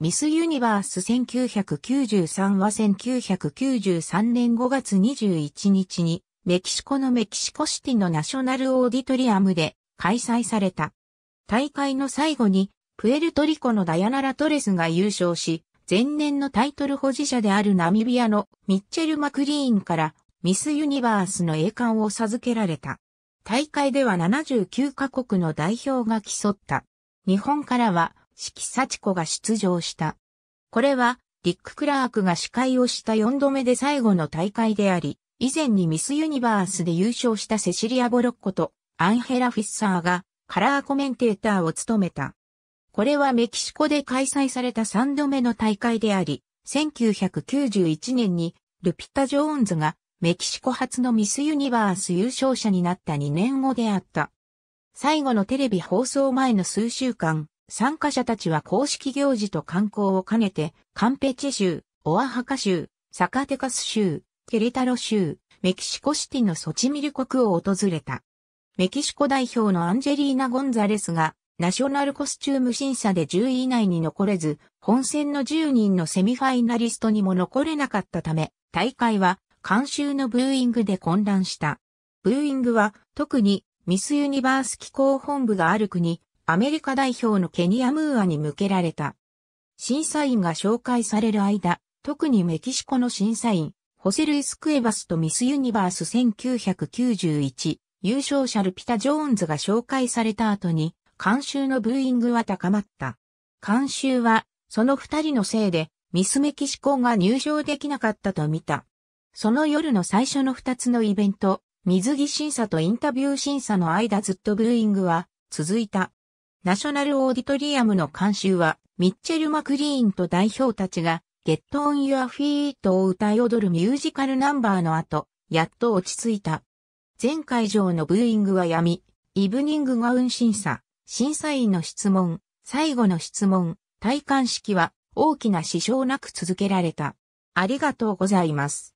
ミスユニバース1993は1993年5月21日にメキシコのメキシコシティのナショナルオーディトリアムで開催された。大会の最後にプエルトリコのダヤナラ・トレスが優勝し、前年のタイトル保持者であるナミビアのミッチェル・マクリーンからミスユニバースの栄冠を授けられた。大会では79カ国の代表が競った。日本からは四季幸子が出場した。これは、リック・クラークが司会をした4度目で最後の大会であり、以前にミス・ユニバースで優勝したセシリア・ボロッコとアンヘラ・フィッサーがカラーコメンテーターを務めた。これはメキシコで開催された3度目の大会であり、1991年にルピタ・ジョーンズがメキシコ初のミス・ユニバース優勝者になった2年後であった。最後のテレビ放送前の数週間、参加者たちは公式行事と観光を兼ねて、カンペチェ州、オアハカ州、サカテカス州、ケレタロ州、メキシコシティのソチミル国を訪れた。メキシコ代表のアンジェリーナ・ゴンザレスが、ナショナルコスチューム審査で10位以内に残れず、本戦の10人のセミファイナリストにも残れなかったため、大会は、監修のブーイングで混乱した。ブーイングは、特に、ミスユニバース機構本部がある国、アメリカ代表のケニアムーアに向けられた。審査員が紹介される間、特にメキシコの審査員、ホセルイス・クエバスとミス・ユニバース1991、優勝者ルピタ・ジョーンズが紹介された後に、監修のブーイングは高まった。監修は、その二人のせいで、ミスメキシコが入賞できなかったと見た。その夜の最初の二つのイベント、水着審査とインタビュー審査の間ずっとブーイングは続いた。ナショナルオーディトリアムの監修は、ミッチェル・マクリーンと代表たちが、ゲット・オン・ユア・フィートを歌い踊るミュージカルナンバーの後、やっと落ち着いた。前会場のブーイングは闇、イブニングガウン審査、審査員の質問、最後の質問、体感式は大きな支障なく続けられた。ありがとうございます。